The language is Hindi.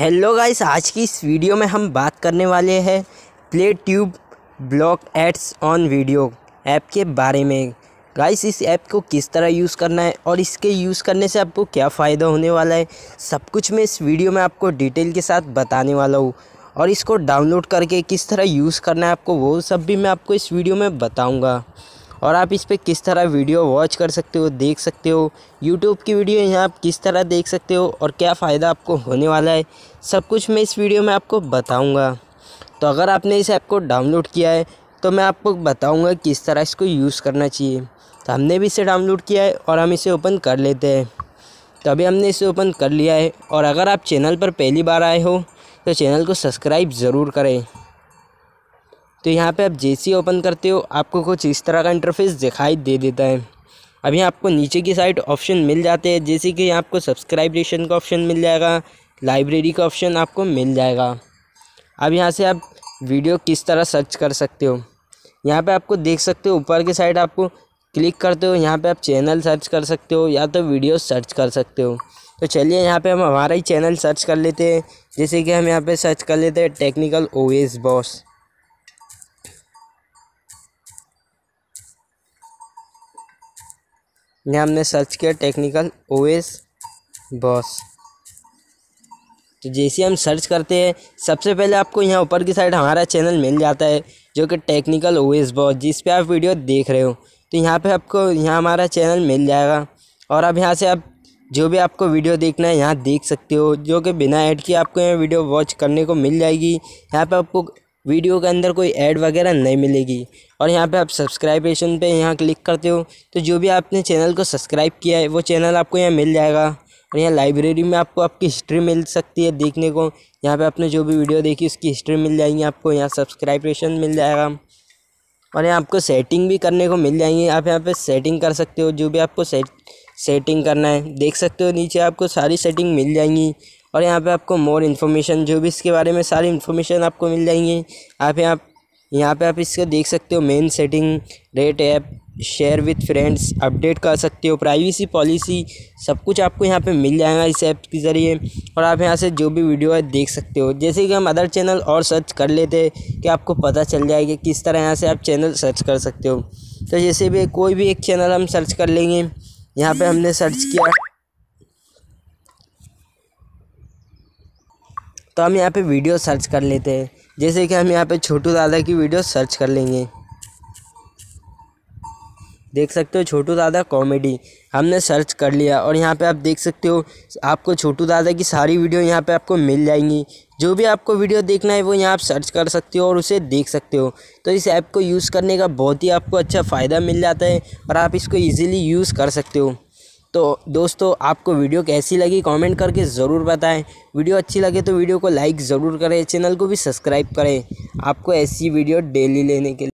हेलो गाइस आज की इस वीडियो में हम बात करने वाले हैं play tube block ads on video app के बारे में गाइस इस ऐप को किस तरह यूज़ करना है और इसके यूज़ करने से आपको क्या फ़ायदा होने वाला है सब कुछ मैं इस वीडियो में आपको डिटेल के साथ बताने वाला हूँ और इसको डाउनलोड करके किस तरह यूज़ करना है आपको वो सब भी मैं आपको इस वीडियो में बताऊँगा और आप इस पर किस तरह वीडियो वॉच कर सकते हो देख सकते हो यूट्यूब की वीडियो यहाँ आप किस तरह देख सकते हो और क्या फ़ायदा आपको होने वाला है सब कुछ मैं इस वीडियो में आपको बताऊँगा तो अगर आपने इस ऐप को डाउनलोड किया है तो मैं आपको बताऊँगा किस तरह इसको यूज़ करना चाहिए तो हमने भी इसे डाउनलोड किया है और हम इसे ओपन कर लेते हैं तो अभी हमने इसे ओपन कर लिया है और अगर आप चैनल पर पहली बार आए हो तो चैनल को सब्सक्राइब ज़रूर करें तो यहाँ पे आप जैसे ओपन करते हो आपको कुछ इस तरह का इंटरफेस दिखाई दे देता है अभी आपको नीचे की साइड ऑप्शन मिल जाते हैं जैसे कि आपको सब्सक्राइबेशन का ऑप्शन मिल जाएगा लाइब्रेरी का ऑप्शन आपको मिल जाएगा अब यहाँ से आप वीडियो किस तरह सर्च कर सकते हो यहाँ पे आपको देख सकते हो ऊपर की साइड आपको क्लिक करते हो यहाँ पे आप चैनल सर्च कर सकते हो या तो वीडियो सर्च कर सकते हो तो चलिए यहाँ पे हम हमारा ही चैनल सर्च कर लेते हैं जैसे कि हम यहाँ पे सर्च कर लेते हैं टेक्निकल ओ बॉस यहाँ हमने सर्च किया टेक्निकल ओएस बॉस तो जैसे हम सर्च करते हैं सबसे पहले आपको यहाँ ऊपर की साइड हमारा चैनल मिल जाता है जो कि टेक्निकल ओएस बॉस जिस पे आप वीडियो देख रहे हो तो यहाँ पे आपको यहाँ हमारा चैनल मिल जाएगा और अब यहाँ से आप जो भी आपको वीडियो देखना है यहाँ देख सकते हो जो कि बिना ऐड किए आपको यहाँ वीडियो वॉच करने को मिल जाएगी यहाँ पर आपको वीडियो के अंदर कोई ऐड वगैरह नहीं मिलेगी और यहाँ पे आप सब्सक्राइबेशन पे यहाँ क्लिक करते हो तो जो भी आपने चैनल को सब्सक्राइब किया है वो चैनल आपको यहाँ मिल जाएगा और यहाँ लाइब्रेरी में आपको आपकी हिस्ट्री मिल सकती है देखने को यहाँ पे आपने जो भी वीडियो देखी उसकी हिस्ट्री मिल जाएगी आपको यहाँ सब्सक्राइबेशन मिल जाएगा और यहाँ आपको सेटिंग भी करने को मिल जाएंगी आप यहाँ पर सेटिंग कर सकते हो जो भी आपको सेट सेटिंग करना है देख सकते हो नीचे आपको सारी सेटिंग मिल जाएंगी और यहाँ पे आपको मोर इन्फॉर्मेशन जो भी इसके बारे में सारी इन्फॉर्मेशन आपको मिल जाएंगी आप यहाँ यहाँ पे आप इसका देख सकते हो main setting rate app share with friends update कर सकते हो प्राइवेसी पॉलिसी सब कुछ आपको यहाँ पे मिल जाएगा इस ऐप के ज़रिए और आप यहाँ से जो भी वीडियो है देख सकते हो जैसे कि हम अदर चैनल और सर्च कर लेते कि आपको पता चल जाएगा किस तरह यहाँ से आप चैनल सर्च कर सकते हो तो जैसे भी कोई भी एक चैनल हम सर्च कर लेंगे यहाँ पर हमने सर्च किया तो हम यहाँ पे वीडियो सर्च कर लेते हैं जैसे कि हम यहाँ पे छोटू दादा की वीडियो सर्च कर लेंगे देख सकते हो छोटू दादा कॉमेडी हमने सर्च कर लिया और यहाँ पे आप देख सकते हो आपको छोटू दादा की सारी वीडियो यहाँ पे आपको मिल जाएंगी जो भी आपको वीडियो देखना है वो यहाँ आप सर्च कर सकते हो और उसे देख सकते हो तो इस ऐप को यूज़ करने का बहुत ही आपको अच्छा फ़ायदा मिल जाता है और आप इसको ईजिली यूज़ कर सकते हो तो दोस्तों आपको वीडियो कैसी लगी कमेंट करके ज़रूर बताएं वीडियो अच्छी लगे तो वीडियो को लाइक ज़रूर करें चैनल को भी सब्सक्राइब करें आपको ऐसी वीडियो डेली लेने के लिए